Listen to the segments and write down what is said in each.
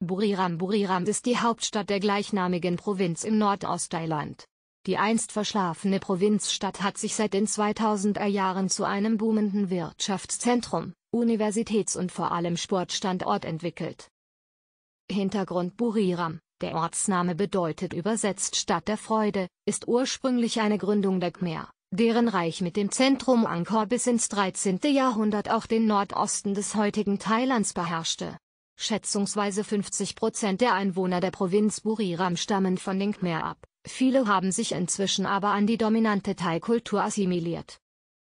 Buriram Buriram ist die Hauptstadt der gleichnamigen Provinz im Nordost-Thailand. Die einst verschlafene Provinzstadt hat sich seit den 2000er Jahren zu einem boomenden Wirtschaftszentrum, Universitäts- und vor allem Sportstandort entwickelt. Hintergrund Buriram, der Ortsname bedeutet übersetzt Stadt der Freude, ist ursprünglich eine Gründung der Khmer, deren Reich mit dem Zentrum Angkor bis ins 13. Jahrhundert auch den Nordosten des heutigen Thailands beherrschte. Schätzungsweise 50 Prozent der Einwohner der Provinz Buriram stammen von den Khmer ab, viele haben sich inzwischen aber an die dominante Thai-Kultur assimiliert.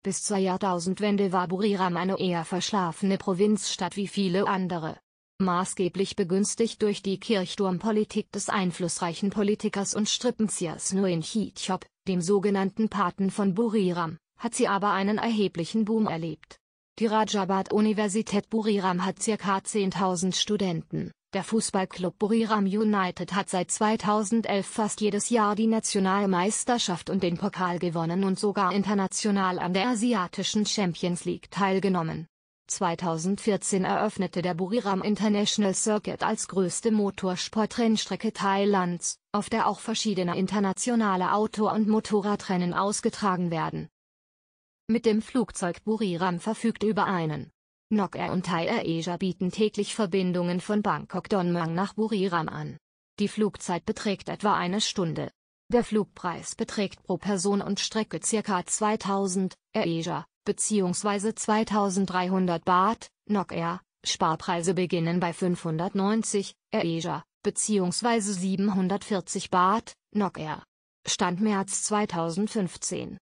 Bis zur Jahrtausendwende war Buriram eine eher verschlafene Provinzstadt wie viele andere. Maßgeblich begünstigt durch die Kirchturmpolitik des einflussreichen Politikers und Strippenziehers Nguyen Chitchop, dem sogenannten Paten von Buriram, hat sie aber einen erheblichen Boom erlebt die Rajabad-Universität Buriram hat ca. 10.000 Studenten. Der Fußballclub Buriram United hat seit 2011 fast jedes Jahr die Nationalmeisterschaft und den Pokal gewonnen und sogar international an der asiatischen Champions League teilgenommen. 2014 eröffnete der Buriram International Circuit als größte Motorsportrennstrecke Thailands, auf der auch verschiedene internationale Auto- und Motorradrennen ausgetragen werden mit dem Flugzeug Buriram verfügt über einen. Nok Air und Thai Air Asia bieten täglich Verbindungen von Bangkok Don Mang nach Buriram an. Die Flugzeit beträgt etwa eine Stunde. Der Flugpreis beträgt pro Person und Strecke ca. 2000 Air Asia bzw. 2300 Baht, Nok Air. Sparpreise beginnen bei 590 Air Asia bzw. 740 Baht, Nok Air. Stand März 2015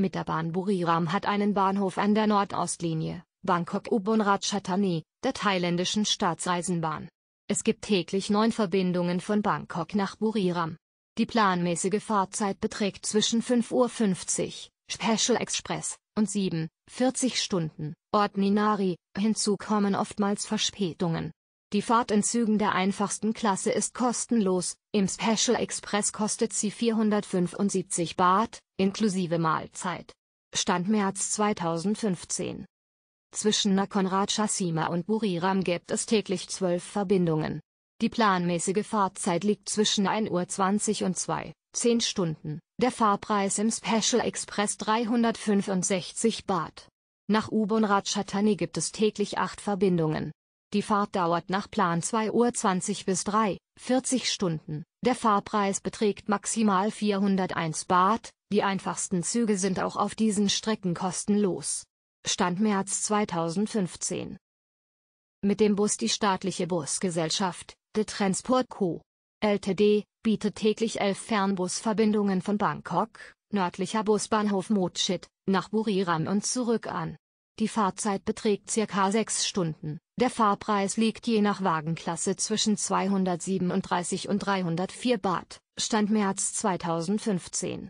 mit der Bahn Buriram hat einen Bahnhof an der Nordostlinie, Bangkok Ubon Ratchathani, der thailändischen Staatseisenbahn. Es gibt täglich neun Verbindungen von Bangkok nach Buriram. Die planmäßige Fahrzeit beträgt zwischen 5.50 Uhr, Special Express, und 7.40 40 Stunden, Ordinari, hinzu kommen oftmals Verspätungen. Die Fahrt in Zügen der einfachsten Klasse ist kostenlos, im Special Express kostet sie 475 Baht, inklusive Mahlzeit. Stand März 2015. Zwischen Nakhonrat Shasima und Buriram gibt es täglich zwölf Verbindungen. Die planmäßige Fahrtzeit liegt zwischen 1.20 Uhr und 2, 10 Stunden, der Fahrpreis im Special Express 365 Baht. Nach Ubon Ratchathani gibt es täglich acht Verbindungen. Die Fahrt dauert nach Plan 2 Uhr 20 bis 3, 40 Stunden. Der Fahrpreis beträgt maximal 401 Baht. Die einfachsten Züge sind auch auf diesen Strecken kostenlos. Stand März 2015. Mit dem Bus die staatliche Busgesellschaft, De Transport Co. Ltd. bietet täglich elf Fernbusverbindungen von Bangkok, nördlicher Busbahnhof Motschit, nach Buriram und zurück an. Die Fahrzeit beträgt circa sechs Stunden. Der Fahrpreis liegt je nach Wagenklasse zwischen 237 und 304 Baht, Stand März 2015.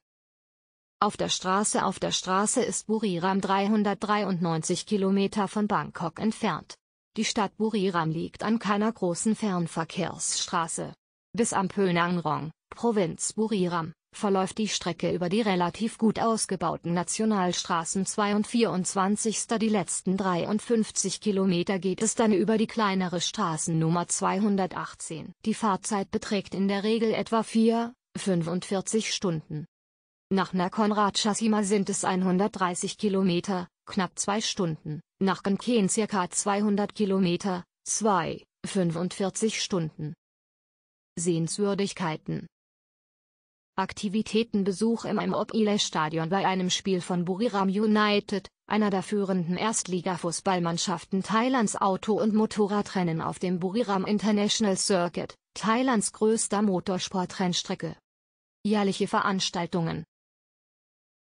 Auf der Straße Auf der Straße ist Buriram 393 Kilometer von Bangkok entfernt. Die Stadt Buriram liegt an keiner großen Fernverkehrsstraße. Bis am Pönangrong, Provinz Buriram, verläuft die Strecke über die relativ gut ausgebauten Nationalstraßen 2 und 24. Die letzten 53 Kilometer geht es dann über die kleinere Straßennummer 218. Die Fahrzeit beträgt in der Regel etwa 4, 45 Stunden. Nach Nakhon-Ratchasima sind es 130 Kilometer, knapp 2 Stunden, nach Gönken circa 200 Kilometer, 2, 45 Stunden. Sehenswürdigkeiten Aktivitätenbesuch im Immobilie-Stadion bei einem Spiel von Buriram United, einer der führenden Erstliga-Fußballmannschaften Thailands Auto- und Motorradrennen auf dem Buriram International Circuit, Thailands größter Motorsportrennstrecke. Jährliche Veranstaltungen